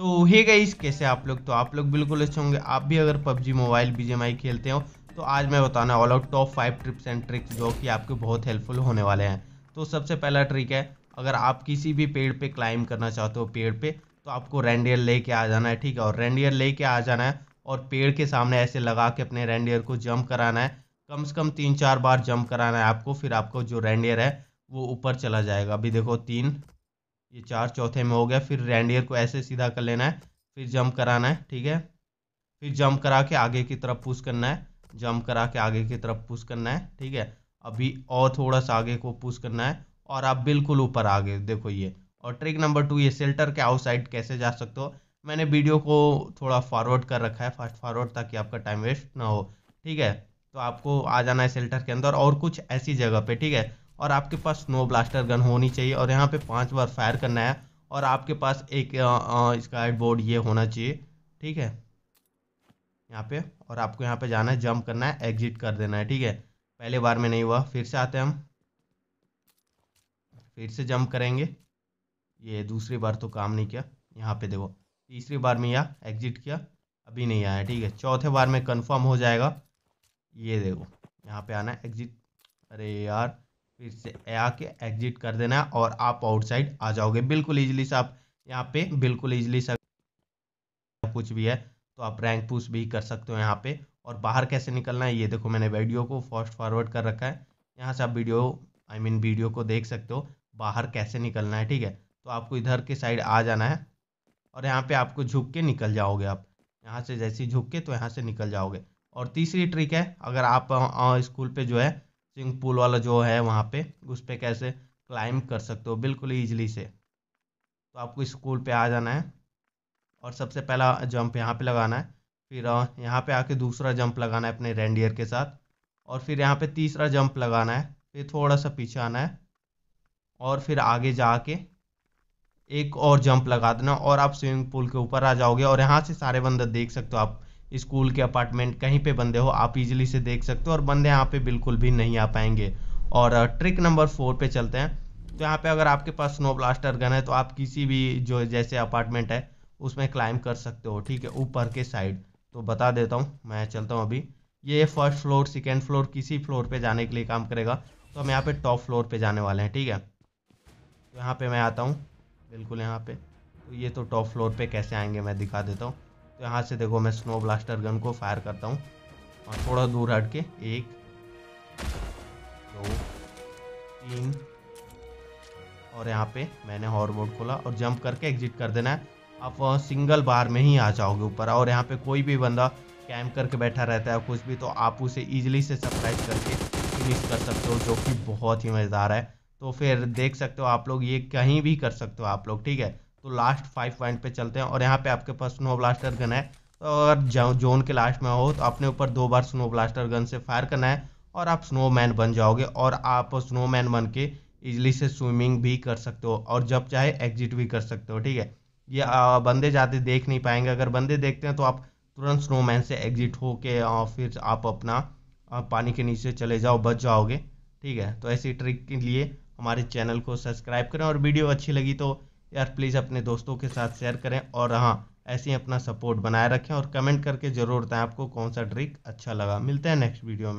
तो hey guys कैसे आप लोग तो आप लोग बिल्कुल अच्छे होंगे आप भी अगर पबजी मोबाइल बीजेमआई खेलते हो तो आज मैं बताना all out top five tips and tricks जो कि आपके बहुत हेल्पफुल होने वाले हैं तो सबसे पहला ट्रिक है अगर आप किसी भी पेड़ पे क्लाइंब करना चाहते हो पेड़ पे तो आपको रेंडियर लेके आ जाना है ठीक है और रेंडियर लेके आ जाना है और पेड़ के सामने ऐसे लगा के अपने रेंडियर को जंप कराना है कम से कम तीन चार बार जंप कराना है आपको फिर आपको जो रेंडियर है वो ऊपर चला जाएगा अभी देखो तीन ये चार चौथे में हो गया फिर रैंडियर को ऐसे सीधा कर लेना है फिर जंप कराना है ठीक है फिर जंप करा के आगे की तरफ पुश करना है जंप करा के आगे की तरफ पुश करना है ठीक है अभी और थोड़ा सा आगे को पुश करना है और आप बिल्कुल ऊपर आ गए देखो ये और ट्रिक नंबर टू ये सेल्टर के आउटसाइड कैसे जा सकते हो मैंने वीडियो को थोड़ा फॉरवर्ड कर रखा है फास्ट फॉरवर्ड ताकि आपका टाइम वेस्ट ना हो ठीक है तो आपको आ जाना है सेल्टर के अंदर और कुछ ऐसी जगह पे ठीक है और आपके पास स्नो ब्लास्टर गन होनी चाहिए और यहाँ पे पांच बार फायर करना है और आपके पास एक इसका बोर्ड ये होना चाहिए ठीक है यहाँ पे और आपको यहाँ पे जाना है जंप करना है एग्जिट कर देना है ठीक है पहले बार में नहीं हुआ फिर से आते हैं हम फिर से जंप करेंगे ये दूसरी बार तो काम नहीं किया यहाँ पे देखो तीसरी बार में या एग्जिट किया अभी नहीं आया ठीक है चौथे बार में कंफर्म हो जाएगा ये देखो यहाँ पे आना है एग्जिट अरे यार फिर से आके एग्जिट कर देना है और आप आउटसाइड आ जाओगे बिल्कुल ईजिली से आप यहाँ पे बिल्कुल ईजिली से कुछ भी है तो आप रैंक पुश भी कर सकते हो यहाँ पे और बाहर कैसे निकलना है ये देखो मैंने वीडियो को फास्ट फॉरवर्ड कर रखा है यहाँ से आप video I I mean mean, video को देख सकते हो बाहर कैसे निकलना है ठीक है तो आपको इधर के साइड आ जाना है और यहाँ पे आपको झुक के निकल जाओगे आप यहाँ से जैसे झुक के तो यहाँ से निकल जाओगे और तीसरी ट्रिक है अगर आप स्कूल पे जो है स्विमिंग पूल वाला जो है वहाँ पे उस पर कैसे क्लाइंब कर सकते हो बिल्कुल ईजिली से तो आपको स्कूल पे आ जाना है और सबसे पहला जंप यहाँ पे लगाना है फिर यहाँ पे आके दूसरा जंप लगाना है अपने रेंडियर के साथ और फिर यहाँ पे तीसरा जंप लगाना है फिर थोड़ा सा पीछे आना है और फिर आगे जाके एक और जंप लगा देना और आप स्विमिंग पूल के ऊपर आ जाओगे और यहाँ से सारे बंदर देख सकते हो आप स्कूल के अपार्टमेंट कहीं पे बंदे हो आप इजीली से देख सकते हो और बंदे यहाँ पे बिल्कुल भी नहीं आ पाएंगे और ट्रिक नंबर फोर पे चलते हैं तो यहाँ पे अगर आपके पास स्नो ब्लास्टर गन है तो आप किसी भी जो जैसे अपार्टमेंट है उसमें क्लाइम कर सकते हो ठीक है ऊपर के साइड तो बता देता हूँ मैं चलता हूँ अभी ये फर्स्ट फ्लोर सेकेंड फ्लोर किसी फ्लोर पर जाने के लिए काम करेगा तो हम यहाँ पर टॉप फ्लोर पर जाने वाले हैं ठीक है तो यहाँ पर मैं आता हूँ बिल्कुल यहाँ पर तो ये तो टॉप फ्लोर पर कैसे आएँगे मैं दिखा देता हूँ तो यहाँ से देखो मैं स्नो ब्लास्टर गन को फायर करता हूँ और थोड़ा दूर हट के एक दो तीन और यहाँ पे मैंने हॉर बोर्ड खोला और जंप करके एग्जिट कर देना है आप सिंगल बार में ही आ जाओगे ऊपर और यहाँ पे कोई भी बंदा कैम्प करके बैठा रहता है कुछ भी तो आप उसे इजिली से सरप्राइज करके फिनिश कर सकते हो जो कि बहुत ही मज़ेदार है तो फिर देख सकते हो आप लोग ये कहीं भी कर सकते हो आप लोग ठीक है तो लास्ट फाइव पॉइंट पे चलते हैं और यहाँ पे आपके पास स्नो ब्लास्टर गन है तो अगर जोन के लास्ट में हो तो अपने ऊपर दो बार स्नो ब्लास्टर गन से फायर करना है और आप स्नोमैन बन जाओगे और आप स्नोमैन बन के ईजिली से स्विमिंग भी कर सकते हो और जब चाहे एग्जिट भी कर सकते हो ठीक है ये बंदे जाते देख नहीं पाएंगे अगर बंदे देखते हैं तो आप तुरंत स्नोमैन से एग्जिट हो के फिर आप अपना पानी के नीचे चले जाओ बच जाओगे ठीक है तो ऐसी ट्रिक के लिए हमारे चैनल को सब्सक्राइब करें और वीडियो अच्छी लगी तो यार प्लीज़ अपने दोस्तों के साथ शेयर करें और हाँ ऐसे ही अपना सपोर्ट बनाए रखें और कमेंट करके ज़रूर बताएं आपको कौन सा ट्रिक अच्छा लगा मिलते हैं नेक्स्ट वीडियो में